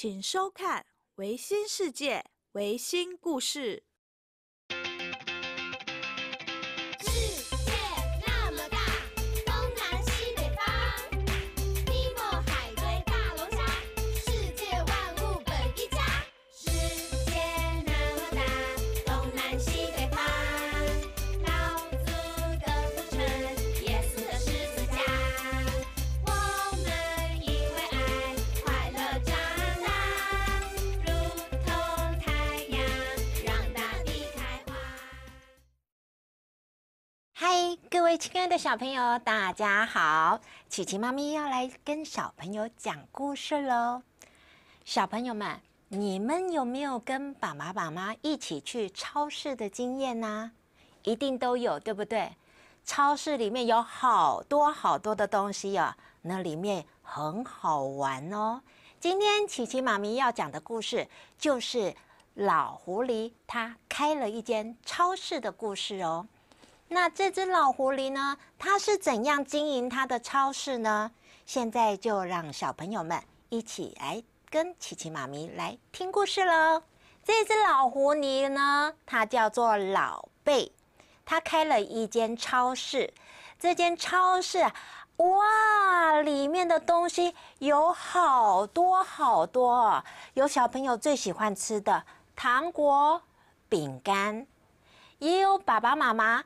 请收看《维新世界》维新故事。各位亲爱的小朋友，大家好！琪琪妈咪要来跟小朋友讲故事喽。小朋友们，你们有没有跟爸爸妈一起去超市的经验呢？一定都有，对不对？超市里面有好多好多的东西哦，那里面很好玩哦。今天琪琪妈咪要讲的故事，就是老狐狸他开了一间超市的故事哦。那这只老狐狸呢？它是怎样经营它的超市呢？现在就让小朋友们一起来跟琪琪妈咪来听故事喽。这只老狐狸呢，它叫做老贝，它开了一间超市。这间超市哇，里面的东西有好多好多，有小朋友最喜欢吃的糖果、饼干，也有爸爸妈妈。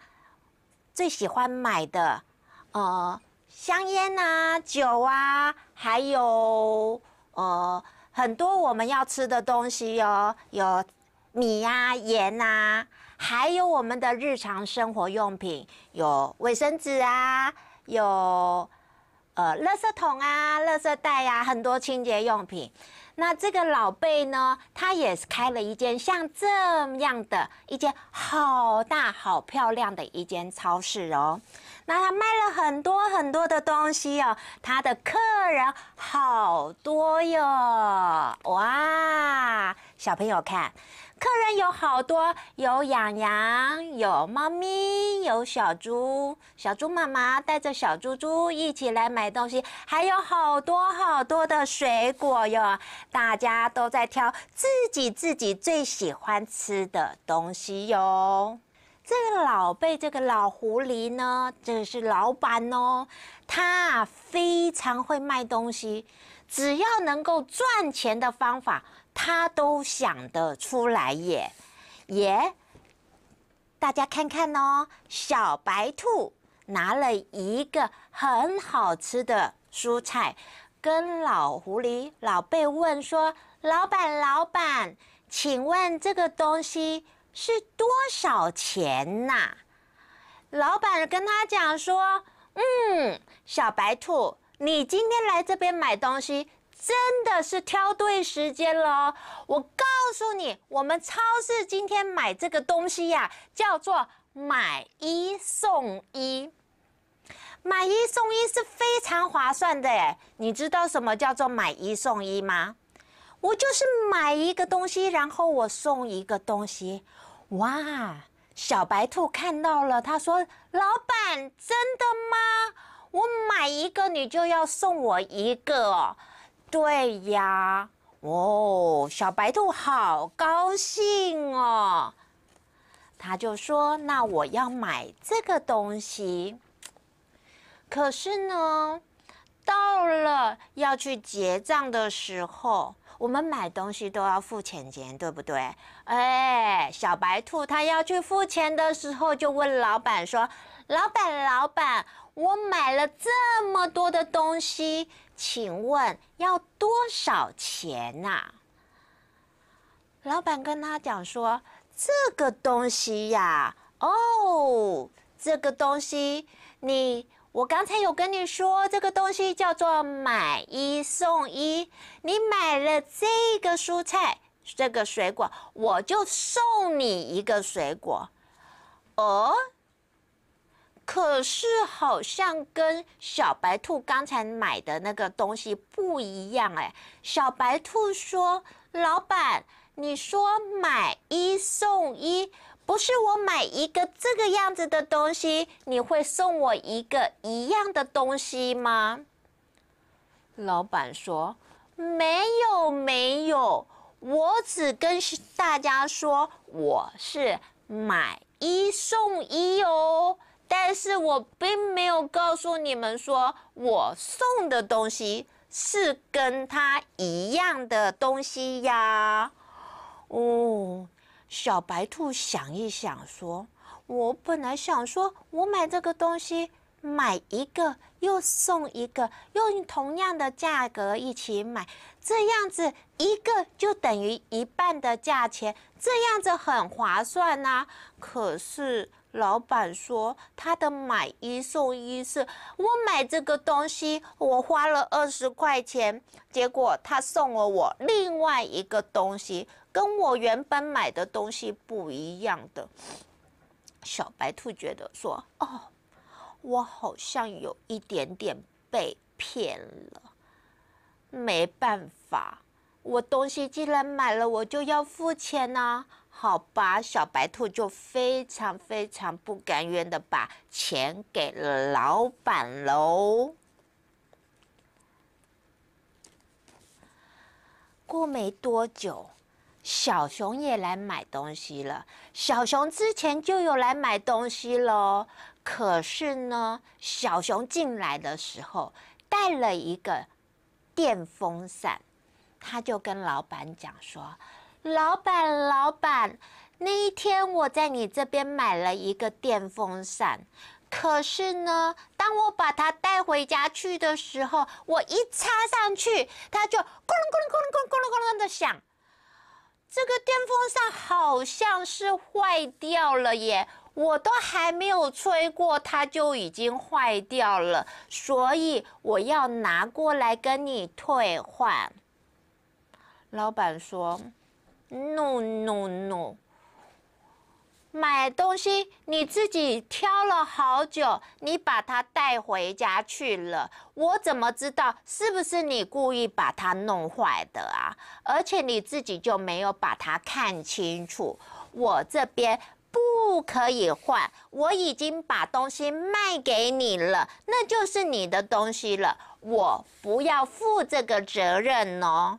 最喜欢买的，呃，香烟啊，酒啊，还有呃很多我们要吃的东西哦，有米呀，盐啊，还有我们的日常生活用品，有卫生纸啊，有呃垃圾桶啊，垃圾袋呀，很多清洁用品。那这个老贝呢，他也开了一间像这样的一间好大好漂亮的一间超市哦。那他卖了很多很多的东西哦，他的客人好多哟，哇，小朋友看。客人有好多，有养羊，有猫咪，有小猪。小猪妈妈带着小猪猪一起来买东西，还有好多好多的水果哟。大家都在挑自己自己最喜欢吃的东西哟。这个老贝，这个老狐狸呢，这是老板哦。他非常会卖东西，只要能够赚钱的方法。他都想得出来耶耶！大家看看哦，小白兔拿了一个很好吃的蔬菜，跟老狐狸老被问说：“老板，老板，请问这个东西是多少钱呐？”老板跟他讲说：“嗯，小白兔，你今天来这边买东西。”真的是挑对时间了，我告诉你，我们超市今天买这个东西呀，叫做买一送一。买一送一是非常划算的，哎，你知道什么叫做买一送一吗？我就是买一个东西，然后我送一个东西。哇，小白兔看到了，他说：“老板，真的吗？我买一个，你就要送我一个哦。”对呀，哦，小白兔好高兴哦，他就说：“那我要买这个东西。”可是呢，到了要去结账的时候，我们买东西都要付钱钱，对不对？哎，小白兔他要去付钱的时候，就问老板说：“老板，老板，我买了这么多的东西。”请问要多少钱呐？老板跟他讲说：“这个东西呀，哦，这个东西，你我刚才有跟你说，这个东西叫做买一送一。你买了这个蔬菜，这个水果，我就送你一个水果，哦。”可是好像跟小白兔刚才买的那个东西不一样哎。小白兔说：“老板，你说买一送一，不是我买一个这个样子的东西，你会送我一个一样的东西吗？”老板说：“没有，没有，我只跟大家说我是买一送一哦。”但是我并没有告诉你们说我送的东西是跟他一样的东西呀。哦，小白兔想一想说，我本来想说我买这个东西，买一个又送一个，用同样的价格一起买。这样子一个就等于一半的价钱，这样子很划算呐。可是老板说他的买一送一，是我买这个东西，我花了二十块钱，结果他送了我另外一个东西，跟我原本买的东西不一样的。小白兔觉得说：“哦，我好像有一点点被骗了。”没办法，我东西既然买了，我就要付钱呢。好吧，小白兔就非常非常不甘愿的把钱给了老板喽。过没多久，小熊也来买东西了。小熊之前就有来买东西喽，可是呢，小熊进来的时候带了一个。电风扇，他就跟老板讲说：“老板，老板，那一天我在你这边买了一个电风扇，可是呢，当我把它带回家去的时候，我一插上去，它就咕隆咕隆咕隆咕隆咕隆咕隆的响，这个电风扇好像是坏掉了耶。”我都还没有吹过，它就已经坏掉了，所以我要拿过来跟你退换。老板说：“No，No，No，买东西你自己挑了好久，你把它带回家去了，我怎么知道是不是你故意把它弄坏的啊？而且你自己就没有把它看清楚，我这边。”不可以换！我已经把东西卖给你了，那就是你的东西了。我不要负这个责任哦。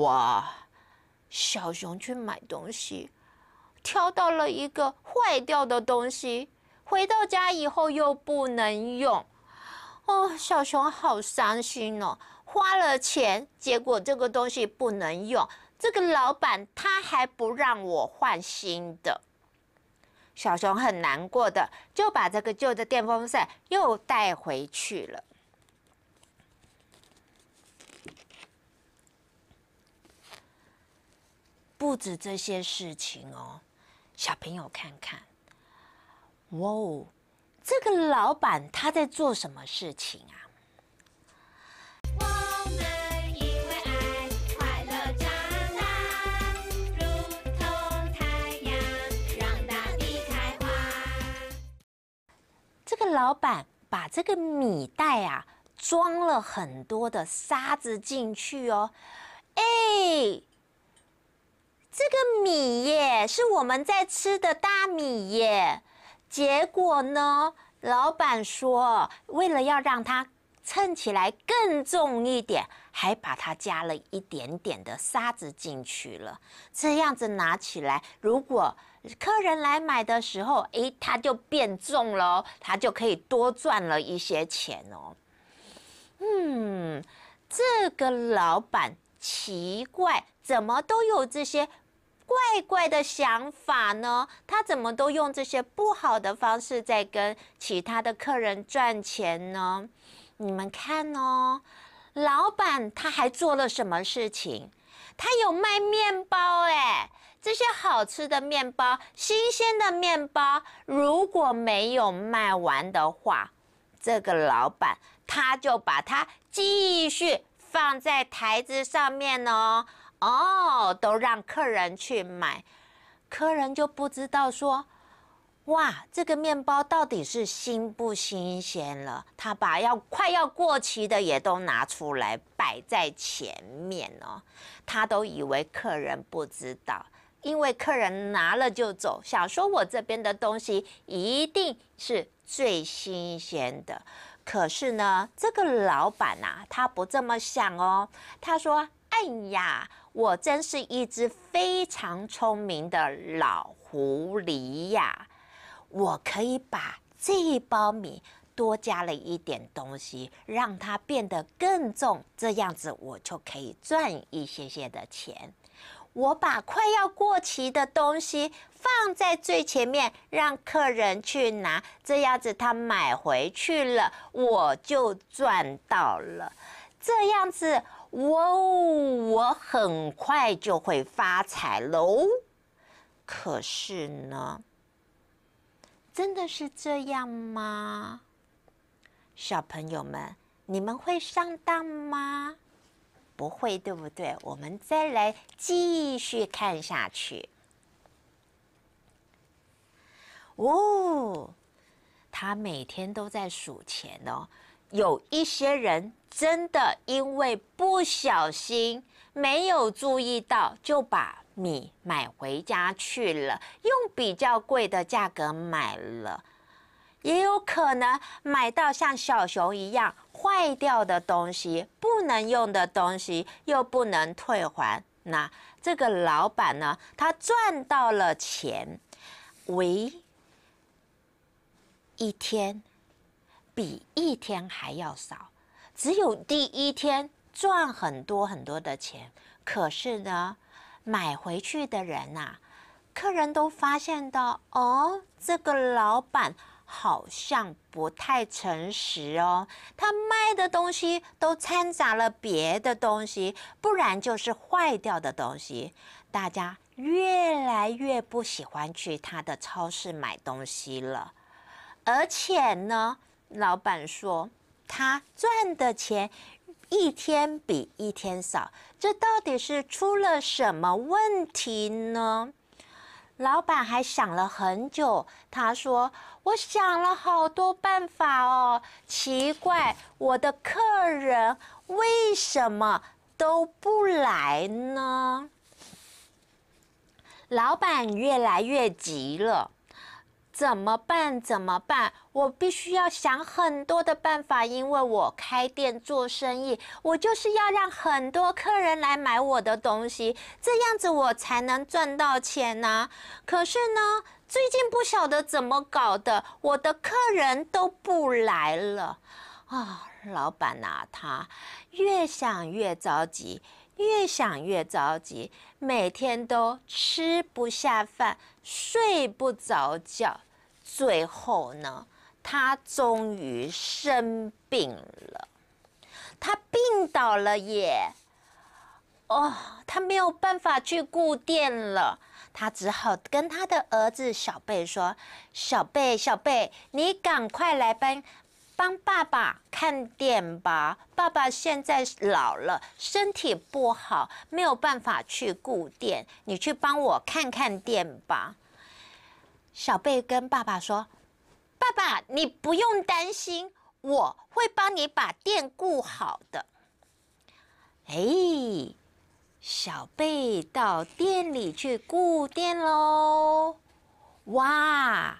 哇，小熊去买东西，挑到了一个坏掉的东西，回到家以后又不能用。哦，小熊好伤心哦！花了钱，结果这个东西不能用，这个老板他还不让我换新的。小熊很难过的，就把这个旧的电风扇又带回去了。不止这些事情哦，小朋友看看，哇哦，这个老板他在做什么事情啊？老板把这个米袋啊装了很多的沙子进去哦，哎，这个米耶是我们在吃的大米耶，结果呢，老板说为了要让它称起来更重一点，还把它加了一点点的沙子进去了，这样子拿起来如果。客人来买的时候，诶，他就变重了，他就可以多赚了一些钱哦。嗯，这个老板奇怪，怎么都有这些怪怪的想法呢？他怎么都用这些不好的方式在跟其他的客人赚钱呢？你们看哦，老板他还做了什么事情？他有卖面包，哎。这些好吃的面包，新鲜的面包，如果没有卖完的话，这个老板他就把它继续放在台子上面哦，哦，都让客人去买，客人就不知道说，哇，这个面包到底是新不新鲜了？他把要快要过期的也都拿出来摆在前面哦，他都以为客人不知道。因为客人拿了就走，想说我这边的东西一定是最新鲜的。可是呢，这个老板呐，他不这么想哦。他说：“哎呀，我真是一只非常聪明的老狐狸呀！我可以把这一包米多加了一点东西，让它变得更重，这样子我就可以赚一些些的钱。”我把快要过期的东西放在最前面，让客人去拿，这样子他买回去了，我就赚到了。这样子，我我很快就会发财喽。可是呢，真的是这样吗？小朋友们，你们会上当吗？不会，对不对？我们再来继续看下去。哦，他每天都在数钱哦。有一些人真的因为不小心没有注意到，就把米买回家去了，用比较贵的价格买了。也有可能买到像小熊一样坏掉的东西，不能用的东西，又不能退还。那这个老板呢？他赚到了钱，为一天比一天还要少，只有第一天赚很多很多的钱。可是呢，买回去的人呐，客人都发现到哦，这个老板。好像不太诚实哦，他卖的东西都掺杂了别的东西，不然就是坏掉的东西。大家越来越不喜欢去他的超市买东西了，而且呢，老板说他赚的钱一天比一天少，这到底是出了什么问题呢？老板还想了很久，他说：“我想了好多办法哦，奇怪，我的客人为什么都不来呢？”老板越来越急了。怎么办？怎么办？我必须要想很多的办法，因为我开店做生意，我就是要让很多客人来买我的东西，这样子我才能赚到钱呢。可是呢，最近不晓得怎么搞的，我的客人都不来了。啊，老板呐，他越想越着急，越想越着急，每天都吃不下饭，睡不着觉。最后呢，他终于生病了，他病倒了耶！哦，他没有办法去顾店了，他只好跟他的儿子小贝说：“小贝，小贝，你赶快来帮，帮爸爸看店吧！爸爸现在老了，身体不好，没有办法去顾店，你去帮我看看店吧。”小贝跟爸爸说：“爸爸，你不用担心，我会帮你把店顾好的。”哎，小贝到店里去顾店喽！哇，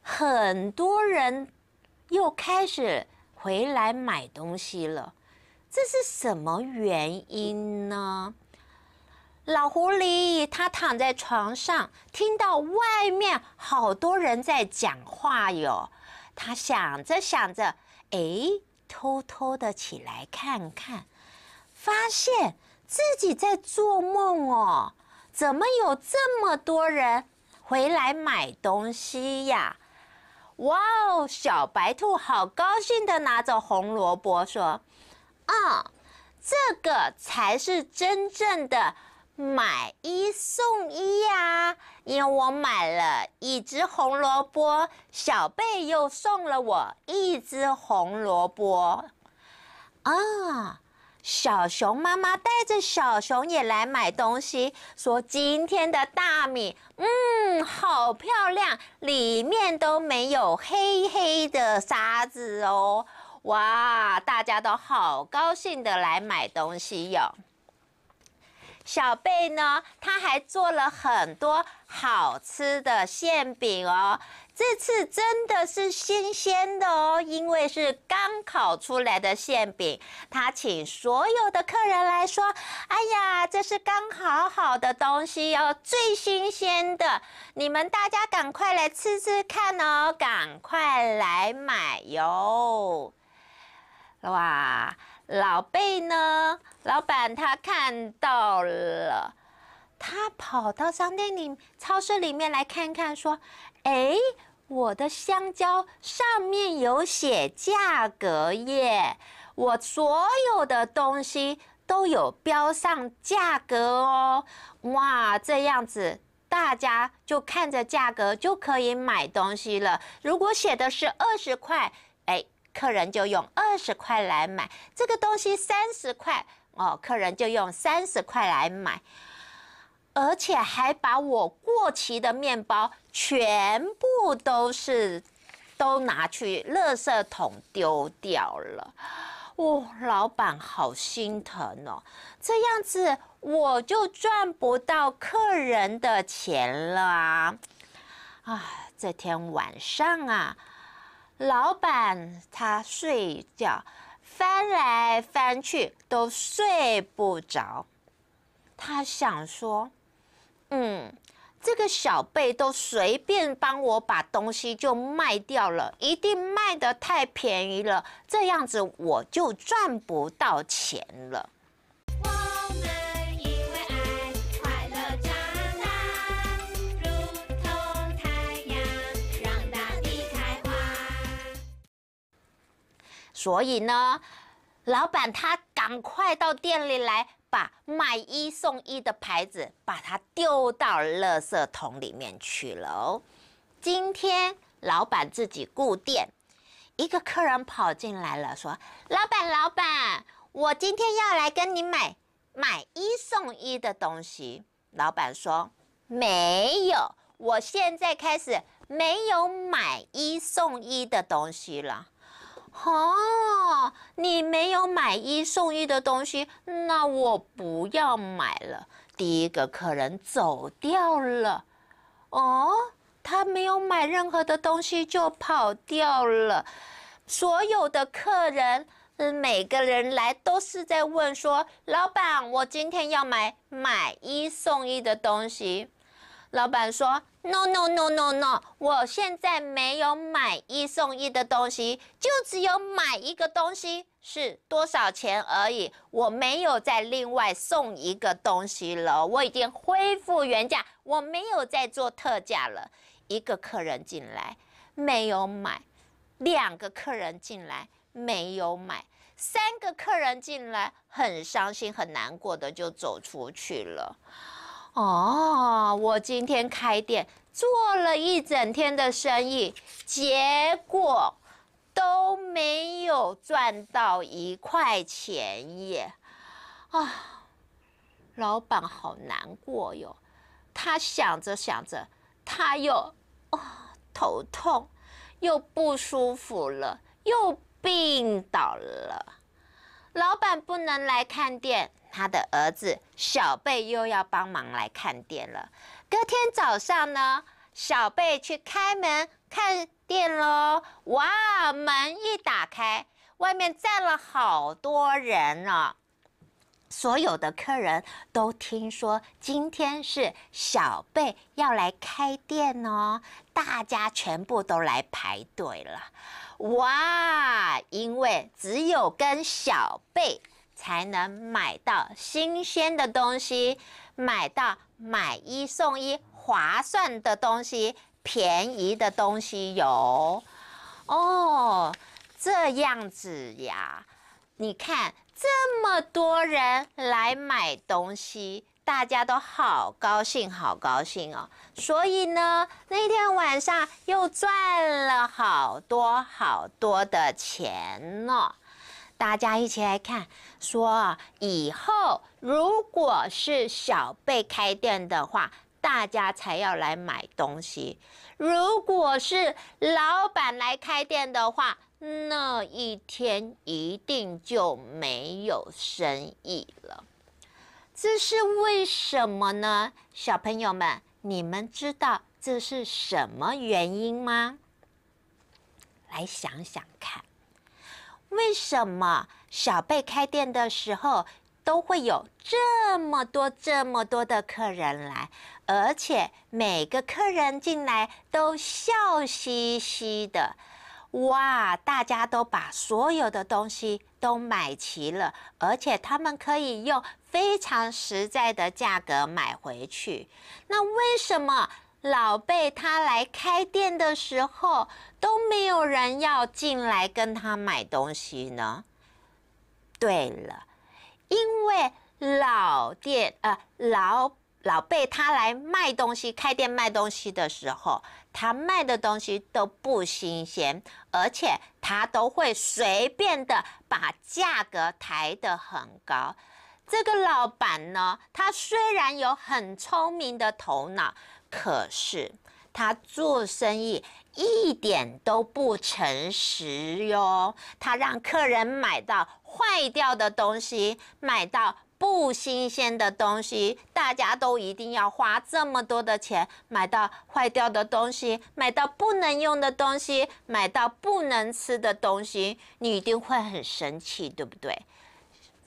很多人又开始回来买东西了，这是什么原因呢？老狐狸他躺在床上，听到外面好多人在讲话哟。他想着想着，哎，偷偷的起来看看，发现自己在做梦哦。怎么有这么多人回来买东西呀？哇哦，小白兔好高兴的拿着红萝卜说：“啊，这个才是真正的。”买一送一呀！因为我买了一只红萝卜，小贝又送了我一只红萝卜。啊！小熊妈妈带着小熊也来买东西，说今天的大米，嗯，好漂亮，里面都没有黑黑的沙子哦。哇！大家都好高兴的来买东西哟。小贝呢，他还做了很多好吃的馅饼哦。这次真的是新鲜的哦，因为是刚烤出来的馅饼。他请所有的客人来说：“哎呀，这是刚烤好的东西哦，最新鲜的，你们大家赶快来吃吃看哦，赶快来买哟。”哇！老贝呢？老板他看到了，他跑到商店里、超市里面来看看，说：“哎，我的香蕉上面有写价格耶！我所有的东西都有标上价格哦。哇，这样子大家就看着价格就可以买东西了。如果写的是二十块。”客人就用二十块来买这个东西，三十块哦，客人就用三十块来买，而且还把我过期的面包全部都是都拿去垃圾桶丢掉了。哇，老板好心疼哦，这样子我就赚不到客人的钱了啊！啊，这天晚上啊。老板他睡觉翻来翻去都睡不着，他想说：“嗯，这个小贝都随便帮我把东西就卖掉了，一定卖的太便宜了，这样子我就赚不到钱了。”所以呢，老板他赶快到店里来，把“买一送一”的牌子把它丢到垃圾桶里面去了哦。今天老板自己雇店，一个客人跑进来了，说：“老板，老板，我今天要来跟你买买一送一的东西。”老板说：“没有，我现在开始没有买一送一的东西了。”哦，你没有买一送一的东西，那我不要买了。第一个客人走掉了，哦，他没有买任何的东西就跑掉了。所有的客人，每个人来都是在问说：“老板，我今天要买买一送一的东西。”老板说：“No, no, no, no, no！我现在没有买一送一的东西，就只有买一个东西是多少钱而已。我没有再另外送一个东西了，我已经恢复原价，我没有再做特价了。一个客人进来没有买，两个客人进来没有买，三个客人进来很伤心、很难过的就走出去了。”哦，我今天开店做了一整天的生意，结果都没有赚到一块钱耶！啊，老板好难过哟。他想着想着，他又啊头痛，又不舒服了，又病倒了。老板不能来看店。他的儿子小贝又要帮忙来看店了。隔天早上呢，小贝去开门看店喽。哇，门一打开，外面站了好多人呢。所有的客人都听说今天是小贝要来开店哦，大家全部都来排队了。哇，因为只有跟小贝。才能买到新鲜的东西，买到买一送一划算的东西，便宜的东西有哦。这样子呀，你看这么多人来买东西，大家都好高兴，好高兴哦。所以呢，那天晚上又赚了好多好多的钱呢。大家一起来看，说以后如果是小贝开店的话，大家才要来买东西；如果是老板来开店的话，那一天一定就没有生意了。这是为什么呢？小朋友们，你们知道这是什么原因吗？来想想看。为什么小贝开店的时候都会有这么多、这么多的客人来，而且每个客人进来都笑嘻嘻的？哇！大家都把所有的东西都买齐了，而且他们可以用非常实在的价格买回去。那为什么？老贝他来开店的时候都没有人要进来跟他买东西呢。对了，因为老店呃老老贝他来卖东西开店卖东西的时候，他卖的东西都不新鲜，而且他都会随便的把价格抬得很高。这个老板呢，他虽然有很聪明的头脑。可是他做生意一点都不诚实哟！他让客人买到坏掉的东西，买到不新鲜的东西，大家都一定要花这么多的钱买到坏掉的东西，买到不能用的东西，买到不能吃的东西，你一定会很生气，对不对？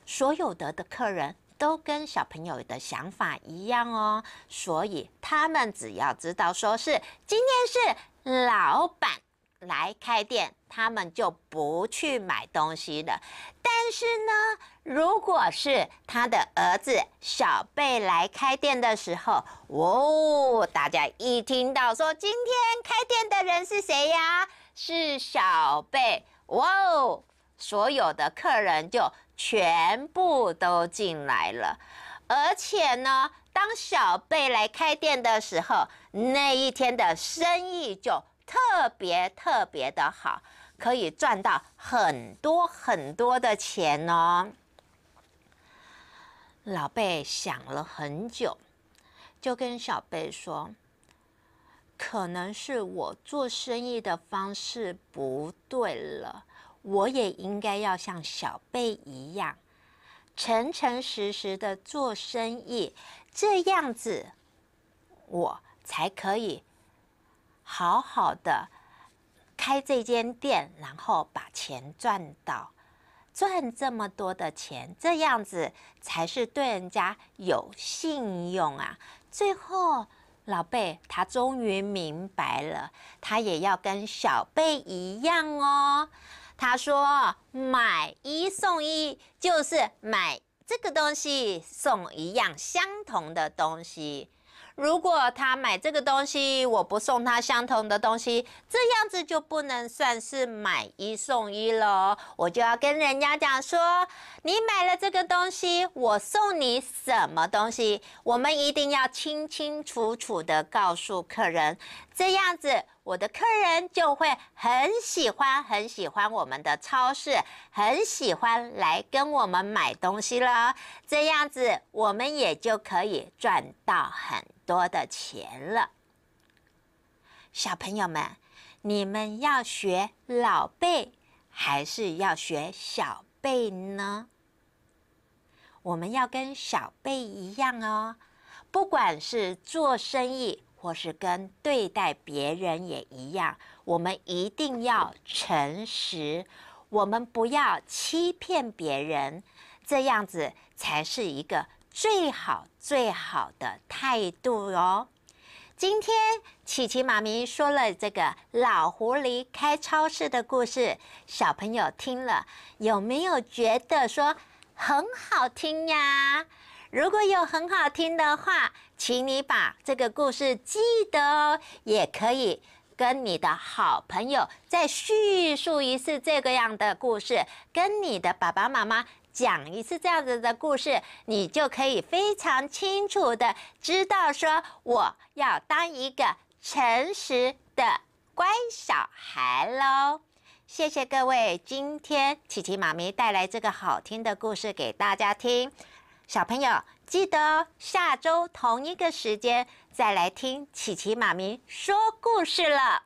所有的的客人。都跟小朋友的想法一样哦，所以他们只要知道说是今天是老板来开店，他们就不去买东西了。但是呢，如果是他的儿子小贝来开店的时候，哦，大家一听到说今天开店的人是谁呀？是小贝，哇哦，所有的客人就。全部都进来了，而且呢，当小贝来开店的时候，那一天的生意就特别特别的好，可以赚到很多很多的钱哦。老贝想了很久，就跟小贝说：“可能是我做生意的方式不对了。”我也应该要像小贝一样，诚诚实实的做生意，这样子，我才可以好好的开这间店，然后把钱赚到，赚这么多的钱，这样子才是对人家有信用啊！最后老贝他终于明白了，他也要跟小贝一样哦。他说：“买一送一就是买这个东西送一样相同的东西。如果他买这个东西，我不送他相同的东西，这样子就不能算是买一送一了。我就要跟人家讲说，你买了这个东西，我送你什么东西？我们一定要清清楚楚的告诉客人。”这样子，我的客人就会很喜欢、很喜欢我们的超市，很喜欢来跟我们买东西了。这样子，我们也就可以赚到很多的钱了。小朋友们，你们要学老贝，还是要学小贝呢？我们要跟小贝一样哦，不管是做生意。或是跟对待别人也一样，我们一定要诚实，我们不要欺骗别人，这样子才是一个最好最好的态度哟。今天琪琪妈咪说了这个老狐狸开超市的故事，小朋友听了有没有觉得说很好听呀？如果有很好听的话，请你把这个故事记得哦，也可以跟你的好朋友再叙述一次这个样的故事，跟你的爸爸妈妈讲一次这样子的故事，你就可以非常清楚的知道说我要当一个诚实的乖小孩喽。谢谢各位，今天琪琪妈咪带来这个好听的故事给大家听。小朋友，记得下周同一个时间再来听奇奇马明说故事了。